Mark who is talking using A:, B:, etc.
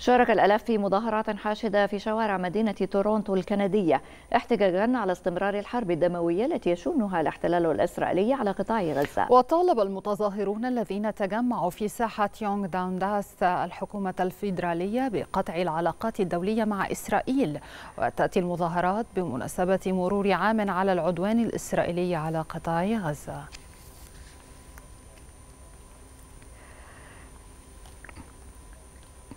A: شارك الألاف في مظاهرات حاشدة في شوارع مدينة تورونتو الكندية احتجاجا على استمرار الحرب الدموية التي يشنها الاحتلال الإسرائيلي على قطاع غزة
B: وطالب المتظاهرون الذين تجمعوا في ساحة يونغ دانداس الحكومة الفيدرالية بقطع العلاقات الدولية مع إسرائيل وتأتي المظاهرات بمناسبة مرور عام على العدوان الإسرائيلي على قطاع غزة